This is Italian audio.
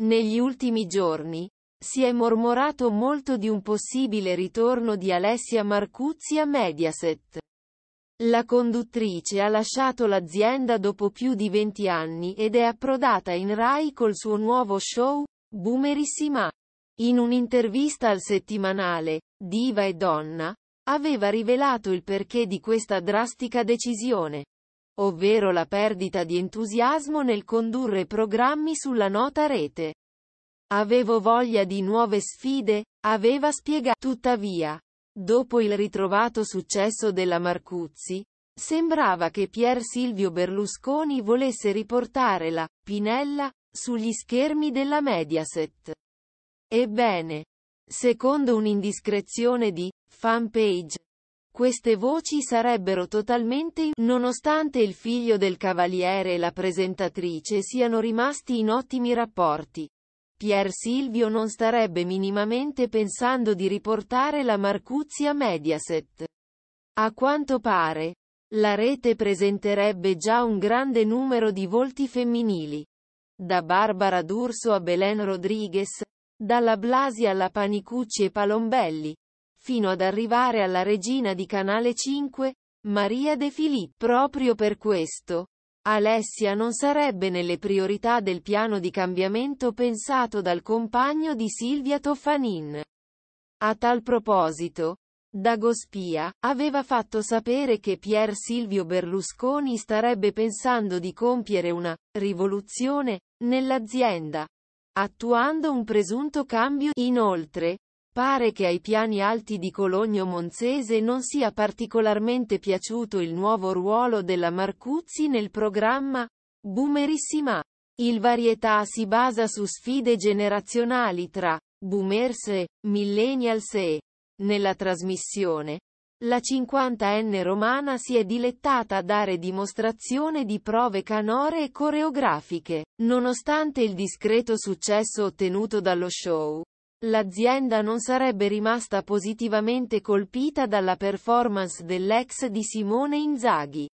Negli ultimi giorni, si è mormorato molto di un possibile ritorno di Alessia Marcuzzi a Mediaset. La conduttrice ha lasciato l'azienda dopo più di 20 anni ed è approdata in Rai col suo nuovo show, Boomerissima. In un'intervista al settimanale, Diva e Donna, aveva rivelato il perché di questa drastica decisione ovvero la perdita di entusiasmo nel condurre programmi sulla nota rete. Avevo voglia di nuove sfide, aveva spiegato. Tuttavia, dopo il ritrovato successo della Marcuzzi, sembrava che Pier Silvio Berlusconi volesse riportare la Pinella sugli schermi della Mediaset. Ebbene, secondo un'indiscrezione di fanpage, queste voci sarebbero totalmente in... Nonostante il figlio del cavaliere e la presentatrice siano rimasti in ottimi rapporti, Pier Silvio non starebbe minimamente pensando di riportare la Marcuzia Mediaset. A quanto pare, la rete presenterebbe già un grande numero di volti femminili. Da Barbara D'Urso a Belen Rodriguez, dalla Blasi alla Panicucci e Palombelli, fino ad arrivare alla regina di Canale 5, Maria De Filippi. Proprio per questo, Alessia non sarebbe nelle priorità del piano di cambiamento pensato dal compagno di Silvia Toffanin. A tal proposito, Dagospia aveva fatto sapere che Pier Silvio Berlusconi starebbe pensando di compiere una rivoluzione nell'azienda, attuando un presunto cambio. Inoltre, Pare che ai piani alti di Cologno Monzese non sia particolarmente piaciuto il nuovo ruolo della Marcuzzi nel programma Boomerissima. Il varietà si basa su sfide generazionali tra boomers e millennials e, nella trasmissione, la 50enne romana si è dilettata a dare dimostrazione di prove canore e coreografiche. Nonostante il discreto successo ottenuto dallo show, L'azienda non sarebbe rimasta positivamente colpita dalla performance dell'ex di Simone Inzaghi.